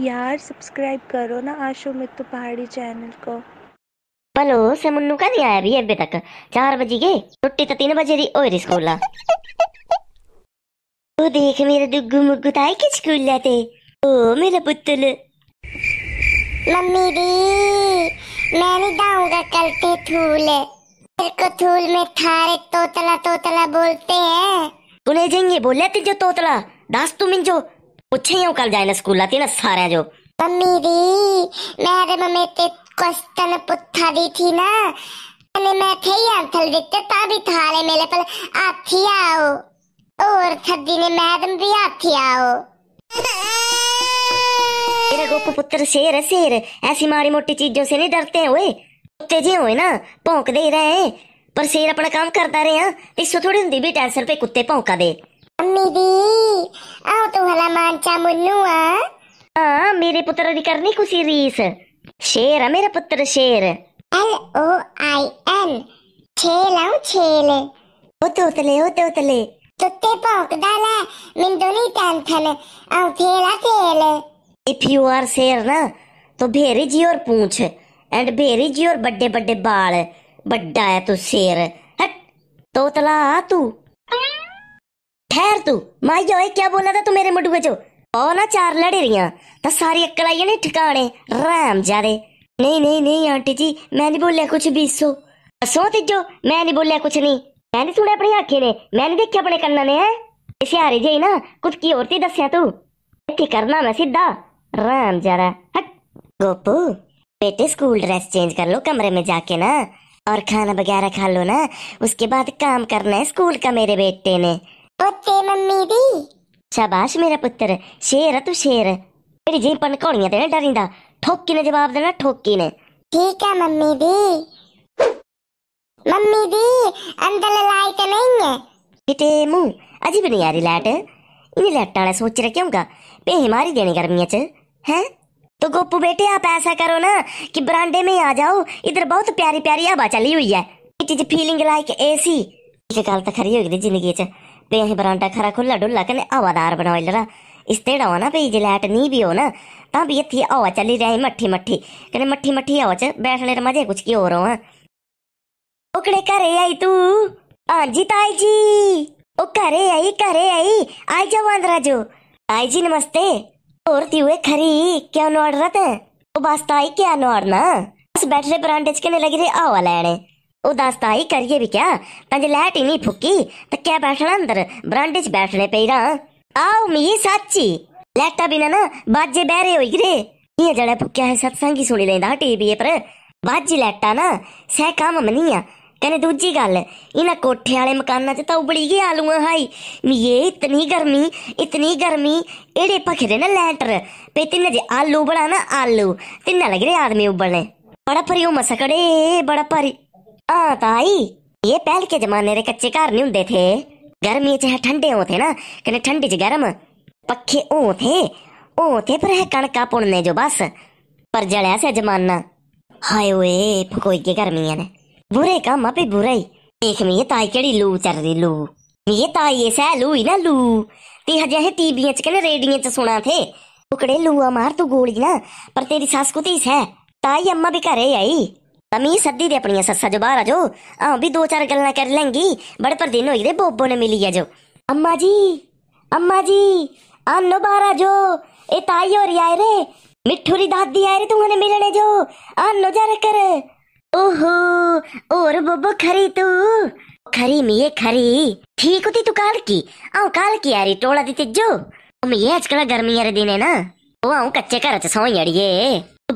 यार सब्सक्राइब करो ना आशु मित्र तो पहाड़ी चैनल को बलो से मुन्नू का दिया अभी अबे तक चार बजे गए छुट्टी तो तीन बजे दी और स्कूल ओ देख मेरे दुग्गू मुग्गू ताई के स्कूल लाते ओ मेरे पुतल मम्मी दी मैं नहीं दाऊंगा कल ते थूल तेरे को थूल में थारे तोतला तोतला बोलते हैं तूने जाएंगे बोले तुझे तोतला दास तुम जो पूछे ਹੀ कल जाए ਜਾਏ ਨਾ ਸਕੂਲਾਂ ਤੇ ਨਾ ਸਾਰਿਆਂ ਜੋ ਮੰਮੀ ਦੀ ਮੈਂ ਤੇ ਮੰਮੀ ਤੇ ਕੁਐਸਚਨ ਪੁੱਛਾ ਦੀ ਥੀ ਨਾ मैंने मैं थे ही अंथल दिते तभी थाले मेरे पर हाथी आओ और थद्दी ने मैडम भी हाथी आओ मेरा गोप पुत्र शेर है शेर ऐसी मारी मोटी चीजों से नहीं डरते हुए कुत्ते जी हुए ना भौंक दे रहे हैं पर शेर अपना काम करता रहे हैं इससे थोड़ी होंगी भी टेंशन पे कुत्ते भौंका दे मम्मी दी बच्चा मुन्नू है आ, हाँ, मेरे पुत्र अधिकारी करनी कुछ रीस शेर है मेरा पुत्र शेर एल ओ आई एन छेल हूँ छेल ओ तोतले ओ तोतले तुत्ते भौंक डाला मिंदो नहीं टेंशन आऊ थेला थेल इफ यू आर शेर ना तो भेरी जी और पूछ एंड भेरी जी और बड़े बड़े बाल बड़ा है तू शेर हट तोतला तू ठहर तू माई क्या बोला था तू मेरे मुडुए चो ना चार लड़ेरिया तो सारी अक्ल आई ने ठिकाने राम ਰਾਮ नहीं नहीं नहीं आंटी जी मैं नहीं बोलिया कुछ भी सो सो तीजो मैं नहीं बोलिया कुछ नहीं मैं नहीं सुने अपनी आखे ने मैं नहीं देखे अपने कन्ना ने सियारे जी ना कुछ की और दसिया तू इतनी करना मैं सीधा राम जरा हट गोपू बेटे स्कूल ड्रेस चेंज कर लो कमरे में जाके ना और खाना वगैरह खा लो ना उसके बाद काम करना है स्कूल का मेरे बेटे ने मम्मी दी शाबाश मेरा पुत्र शेर है तू शेर मेरी जी पनकौड़ियां देने डरिंदा ठोकी ने जवाब देना ठोकी ने ठीक है मम्मी दी मम्मी दी अंदर लाइट नहीं है बेटे मुंह अजीब नहीं आ रही लाइट इन लाइट वाला सोच रहे क्यों का पे हमारी देने गर्मियों च हैं तो गोपू बेटे आप ऐसा करो ना कि ब्रांडे में आ जाओ इधर बहुत प्यारी प्यारी हवा चली हुई है it is feeling like AC इस गल तो खरी होगी जिंदगी ते यही बरांडा खरा खुला डुल्ला कने हवादार बनवाइल रहा इस तेड़ा हो ना भाई जे लाइट नहीं भी हो ना तब ये थी हवा चली रही मट्ठी मट्ठी कने मट्ठी मट्ठी हवा च बैठने मजे कुछ की हो रहा है ओकड़े करे आई तू हाँ जी ताई जी ओ करे आई करे आई आई जाओ राजू ताई जी नमस्ते और हुए खरी क्या नोड़ रहा था ओ बस ताई क्या नोड़ ना बस बैठ रहे बरांडे के लग रहे हवा लेने ਉਦਾਸਤਾਈ ਕਰੀਏ ਵੀ ਕਿਆ ਪੰਜਲੈਟ ਹੀ ਨਹੀਂ ਫੁੱਕੀ ਤਾਂ ਕਿਆ ਬੈਠਣਾ ਅੰਦਰ ਬਰਾਂਡੇ 'ਚ ਬੈਠਣੇ ਪੈਦਾ ਆਓ ਮੀ ਸੱਚੀ ਲੈਟਾ ਬਿਨਾ ਨਾ ਬਾਜੇ ਬਹਿਰੇ ਹੋਈ ਗਰੇ ਇਹ ਜੜਾ ਫੁੱਕਿਆ ਹੈ ਸਤਸੰਗ ਹੀ ਸੁਣੀ ਲੈਂਦਾ ਟੀਵੀ ਪਰ ਬਾਜੀ ਲੈਟਾ ਨਾ ਸਹਿ ਕੰਮ ਮਨੀ ਆ ਕਹਿੰਦੇ ਦੂਜੀ ਗੱਲ ਇਹਨਾਂ ਕੋਠੇ ਵਾਲੇ ਮਕਾਨਾਂ 'ਚ ਤਾਂ ਉਬਲੀ ਗਈ ਆਲੂਆਂ ਹਾਈ ਮੀਏ ਇਤਨੀ ਗਰਮੀ ਇਤਨੀ ਗਰਮੀ ਇਹੜੇ ਪਖਰੇ ਨਾ ਲੈਂਟਰ ਪੇ ਤਿੰਨ ਜੇ ਆਲੂ ਬਣਾ ਨਾ ਆਲੂ ਤਿੰਨ ਲੱਗ ਰਹੇ ਆਦਮੀ ਉਬਲਣੇ ਬੜਾ ਭਰੀ ਮਸਕੜੇ ਬੜਾ ਭਰੀ ಆ ये पहल के जमाने रे कच्चे घर नहीं होंगे थे गर्मी च ठंडे होते ना कने ठंडी च गर्म पखे ओ थे ओ थे पर है कणका पुनने जो बस पर जड़या से जमाना हाय ओए फकोई के गर्मियां ने बुरे काम पे बुरा ही देख में ये ताई केड़ी लू चल रही लू ये ताई ये सह लू ही ना लू ती हजे है टीवीएं च कने रेडियो च सुना थे उकड़े लूआ मार तू गोली ना पर तेरी सास को तीस है ताई अम्मा भी घरे आई तमी सद्दी दे अपनी सस्सा जो बाहर आ जाओ भी दो चार गल कर लेंगी बड़े पर दिन होई दे बोबो ने मिली है अम्मा जी अम्मा जी आनो बाहर आ जाओ ताई और आए रे मिठू री दादी आए रे तू ने मिलने जो आनो जरा कर ओहो और बोबो खरी तू खरी मिये खरी ठीक होती तू काल की आऊ काल की यारी टोला दी तिजो मिये आजकल गर्मी रहे दिन है ना वो आऊ कच्चे घर च सोई अड़िए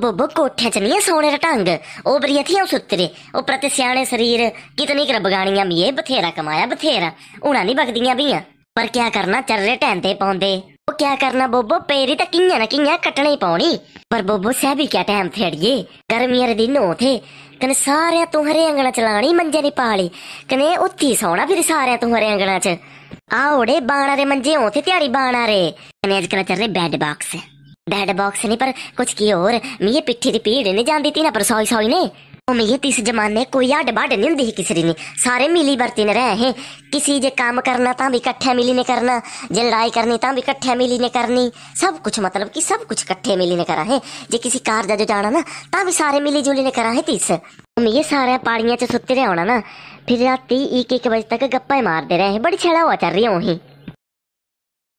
ਬੱਬ ਕੋਠੇ 'ਚ ਨਹੀਂ ਸੋਨੇ ਦਾ ਢੰਗ ਉਹ ਬਰੀਥੀਆਂ ਸੁੱਤਰੇ ਉਹ ਪ੍ਰਤੀ ਸਿਆਣੇ ਸਰੀਰ ਕਿਤਨੀ ਕਰ ਬਗਾਣੀਆਂ ਮੀਏ ਬਥੇਰਾ ਕਮਾਇਆ ਬਥੇਰਾ ਉਹਨਾਂ ਨਹੀਂ ਬਗਦੀਆਂ ਵੀਆਂ ਪਰ ਕਿਆ ਕਰਨਾ ਚਰਰੇ ਟੈਂਦੇ ਪਾਉਂਦੇ ਉਹ ਕਿਆ ਕਰਨਾ ਬੋਬੋ ਪੇਰੀ ਤਾਂ ਕਿੰਨਾ ਨਾ ਕਿੰਨਾ ਕੱਟਣੀ ਪਾਉਣੀ ਪਰ ਬੋਬੋ ਸਹਿ ਵੀ ਕਿਆ ਟਾਈਮ ਫੇੜੀਏ ਗਰਮੀਆਂ ਦੇ ਦਿਨ ਹੋਥੇ ਕਨੇ ਸਾਰਿਆਂ ਤੋਂ ਹਰੇ ਅੰਗਣਾ ਚ ਲਾਣੀ ਮੰਜੇ ਨਹੀਂ ਪਾਲੀ ਕਨੇ ਉੱਤੀ ਸੌਣਾ ਫਿਰ ਸਾਰਿਆਂ ਤੋਂ ਹਰੇ ਅੰਗਣਾ 'ਚ ਆਉੜੇ ਬਾਣਾ ਦੇ ਮੰਜੇ ਹੋਥੇ ਤਿਆਰੀ ਬਾਣਾ ਰੇ ਕਨੇ ਅੱਜ ਕੱਲ ਚੱਲ ਬੈੱਡ ਬਾਕਸ डेड बॉक्स नहीं पर कुछ की और मिगी पिट्ठी की पीड़ नहीं जानती थी ना पर सोई सोई ने तीस जमाने कोई बड नहीं होंगी ने सारे मिली बरती ने रहे हैं किसी जे काम करना भी कट्ठे मिली ने करना जे लड़ाई करनी भी कट्ठे मिली ने करनी सब कुछ मतलब कि सब कुछ कट्ठे मिली ने करा है जे किसी कार जो जाना ना भी सारे मिली जुली ने करा है तीस मिगी सारे सुते रहे होना ना फिर राती एक एक बजे तक गप्पा मारते रहे बड़ी छेड़ा हुआ चल रही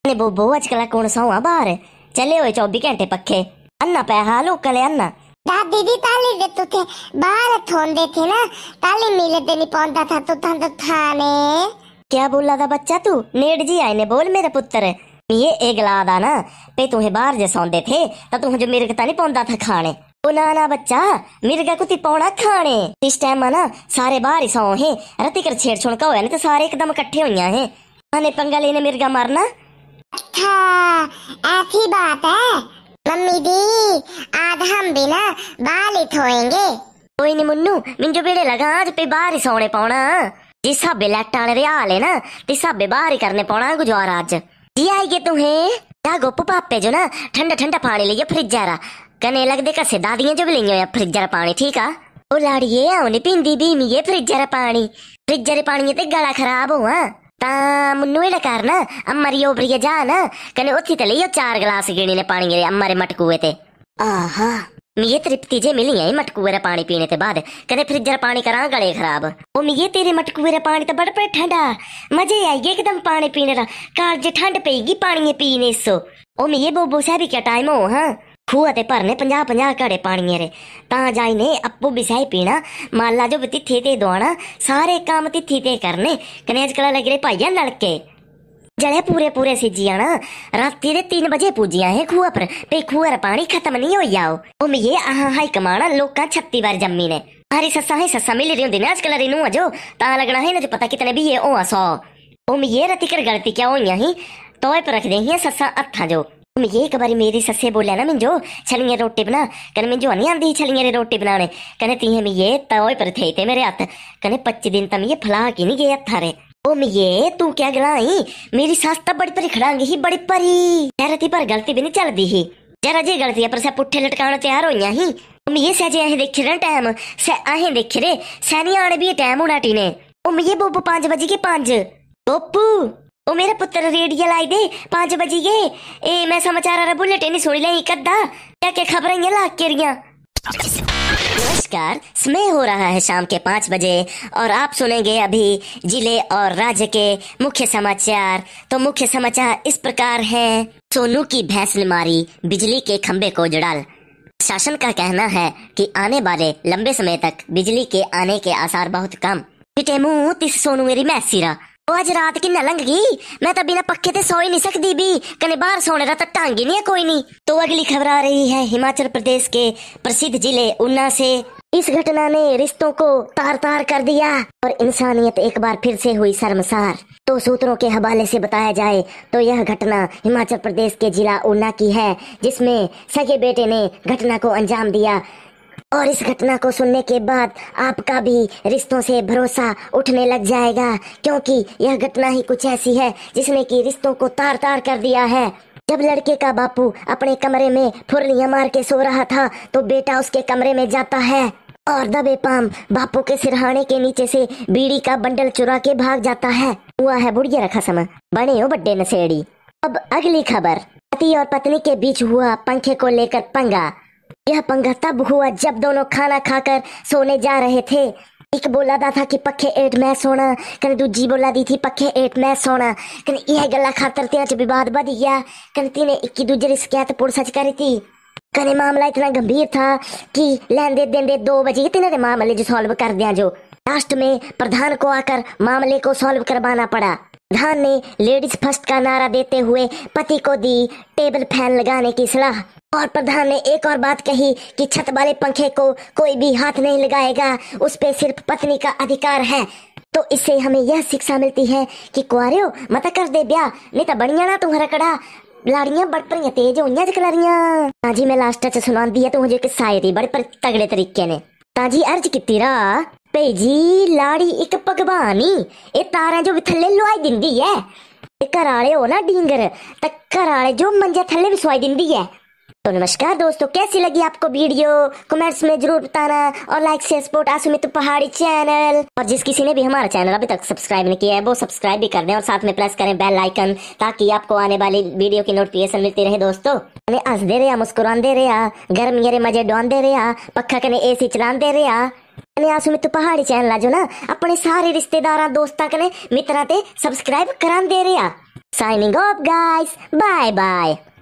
है बोबो अजकल कौन सा हुआ चले हुए चौबीस घंटे पखे अन्ना पै हाल ले अन्ना दादी दी ताली दे तू तो थे बाहर दे थे ना ताली मिले दे नहीं पौंदा था तू तो था तो थाने क्या बोला था बच्चा तू नेड जी आए ने बोल मेरा पुत्र ये एगला दा ना पे तुम्हें बाहर जे सौंदे थे तो तुम्हें जो मेरे ता नहीं पौंदा था खाने ओ ना ना बच्चा मेरे का कुति पौना खाने इस टाइम ना सारे बाहर ही सौ है रतिकर छेड़छोड़ का होया नहीं तो सारे एकदम इकट्ठे हुई है अने पंगा लेने मेरे का मारना अच्छा हाँ, ऐसी बात है मम्मी दी आज हम भी ना बाल ही धोएंगे कोई नहीं मुन्नू मिंजो बेड़े लगा आज पे बाहर ही सोने पौना जिस हब्बे लैटा ने हाल है ना तिस हब्बे बाहर ही करने पौना गुजार आज जी आएगी तू है या गोपू पापे जो ना ठंडा ठंडा पानी लिये फ्रिजा रा कने लगदे कसे दादियां जो भी लियो फ्रिजा रा पानी ठीक है ओ लाड़िए औने पींदी भी मिये फ्रिजा रा पानी फ्रिजा रे पानी ते गला खराब हुआ ಮುನ್ನುಯಿಡ ಕಾರಣ ಅಮ್ಮರಿಗೆ ಒಬ್ಬರಿಗೆ ಜಾನ ಕನೆ ಒತ್ತಿತಲೆ ಯೋ ಚಾರ್ ಗ್ಲಾಸ್ ಗಿಣಿನೆ ಪಾಣಿಗೆ ಅಮ್ಮರೆ ಮಟಕುವೆ ತೆ ಆಹಾ मिये तृप्ति जे मिली है मटकुए रा पानी पीने ते बाद कदे फ्रिज रा पानी करा गले खराब ओ मिये तेरे मटकुए रा पानी तो बड़ पे ठंडा मजे आई एकदम पानी पीने रा कार जे ठंड पेगी पानी पीने सो ओ मिये बोबो साहब क्या टाइम हो हाँ ਖੂਹ ਤੇ ਭਰਨੇ पंजा 50 ਘੜੇ ਪਾਣੀਏ ਰੇ ਤਾਂ ਜਾਈਨੇ ਅੱਪੋ ਬਿਸਾਈ ਪੀਣਾ ਮਾਲਾ ਜੋ ਤਿੱਥੀ ਤੇ ਦਵਾਣਾ ਸਾਰੇ ਕੰਮ ਤਿੱਥੀ ਤੇ ਕਰਨੇ ਕਨੇਜ ਕਲਾ ਲੱਗ ਰੇ ਭਾਈਆ ਲੜਕੇ जड़े पूरे पूरे सिज्जी आना राती दे तीन बजे पूजिया है खूह पर पे खूह पानी खत्म नहीं हो जाओ ओम ये आहा हाई कमाना लोग छत्ती बार जम्मी ने हरी ससा है सस्सा मिल रही होंगी ना आजकल रही नू जो ता लगना है ना जो पता कितने भी ये ओ सौ ओम ये रतिकर गलती क्या हो यही तो पर रख दे ससा अथा जो एक बारी मेरी सस्से बोले ना मिंजो छलिए रोटी बना कने मिंजो नहीं आंदी छलिए रे रोटी बनाने कने तीहे में ये तवे पर थे थे मेरे हाथ कने पच्चीस दिन तम ये फला की नहीं गए थारे ओ ये तू क्या गलाई मेरी सास तब बड़ी परी खड़ांगी ही बड़ी परी ती पर गलती भी नहीं चलती ही जरा जे गलती है पर से पुट्ठे लटकाना तैयार हो ही तुम ये सहजे अहें देखे रहे टाइम से अहें देखे रे सैनिया आने भी टाइम होना टीने ओ ये बोबो पांच बजे के पांच बोपू ओ मेरे पुत्र रेडियो लाई दे पाँच बजी ये ए मैं समाचार आ रहा बुलेटिन ही छोड़ी लाई कद्दा क्या क्या खबरें ये लाग रिया नमस्कार समय हो रहा है शाम के पाँच बजे और आप सुनेंगे अभी जिले और राज्य के मुख्य समाचार तो मुख्य समाचार इस प्रकार है सोनू की भैंस ने मारी बिजली के खंबे को जड़ाल शासन का कहना है कि आने वाले लंबे समय तक बिजली के आने के आसार बहुत कम पिटेमू तिस सोनू मेरी मैसीरा आज रात की लंघ गई मैं तो बिना पक्के ते सो ही नहीं सकती भी कने बाहर सोने रहा ही नहीं है कोई नहीं तो अगली खबर आ रही है हिमाचल प्रदेश के प्रसिद्ध जिले ऊना से इस घटना ने रिश्तों को तार तार कर दिया और इंसानियत एक बार फिर से हुई शर्मसार तो सूत्रों के हवाले से बताया जाए तो यह घटना हिमाचल प्रदेश के जिला ऊना की है जिसमें सगे बेटे ने घटना को अंजाम दिया और इस घटना को सुनने के बाद आपका भी रिश्तों से भरोसा उठने लग जाएगा क्योंकि यह घटना ही कुछ ऐसी है जिसने कि रिश्तों को तार तार कर दिया है जब लड़के का बापू अपने कमरे में फुर्लियाँ मार के सो रहा था तो बेटा उसके कमरे में जाता है और दबे पाम बापू के सिरहाने के नीचे से बीड़ी का बंडल चुरा के भाग जाता है हुआ है बुढ़िया रखा समय बने हो बड्डे नशेड़ी अब अगली खबर पति और पत्नी के बीच हुआ पंखे को लेकर पंगा यह पंगा तब हुआ जब दोनों खाना खाकर सोने जा रहे थे एक बोला दा था कि पक्के एट मैं सोना कने दूजी बोला दी थी पखे एट मैं सोना कने यह गला खातर तिना च विवाद बढ़ गया कने तीने एक दूजे की शिकायत पुलिस च करी थी कने मामला इतना गंभीर था कि लेंदे देंदे दो बजे तीनों ने मामले जो सॉल्व कर दिया जो लास्ट में प्रधान को आकर मामले को सॉल्व करवाना पड़ा प्रधान ने लेडीज फर्स्ट का नारा देते हुए पति को दी टेबल फैन लगाने की सलाह और प्रधान ने एक और बात कही कि छत वाले पंखे को कोई भी हाथ नहीं लगाएगा उस पर सिर्फ पत्नी का अधिकार है तो इससे हमें यह शिक्षा मिलती है कि कुआरियो मत कर दे ब्याह नहीं तो बढ़िया ना तुम्हारा कड़ा लाड़ियां बड़ पर तेज हुई जकलारियां ताजी मैं लास्ट टच सुना दी है तुम्हें एक शायरी बड़े पर तगड़े तरीके ने ताजी अर्ज की रा ਭਈ ਜੀ ਲਾੜੀ ਇੱਕ ਭਗਵਾਨੀ ਇਹ ਤਾਰਾਂ ਜੋ ਥੱਲੇ ਲੁਆਈ ਦਿੰਦੀ ਐ ਤੇ हो ना डींगर तो घर ਤਾਂ ਘਰ ਵਾਲੇ ਜੋ ਮੰਜੇ ਥੱਲੇ ਵਿਸਵਾਈ ਦਿੰਦੀ तो नमस्कार दोस्तों कैसी लगी आपको वीडियो कमेंट्स में जरूर बताना और लाइक से सपोर्ट आसुमित तो पहाड़ी चैनल और जिस किसी ने भी हमारा चैनल अभी तक सब्सक्राइब नहीं किया है वो सब्सक्राइब भी कर दें और साथ में प्रेस करें बेल आइकन ताकि आपको आने वाली वीडियो की नोटिफिकेशन मिलती रहे दोस्तों हंस दे रहे मुस्कुरा दे रहे गर्मी ये मजे डॉन दे रहा पखा कने ए सी चला दे रहे आसुमित तो पहाड़ी चैनल जो ना अपने सारे रिश्तेदार दोस्तों कने मित्रा सब्सक्राइब करा दे रहे signing off guys bye bye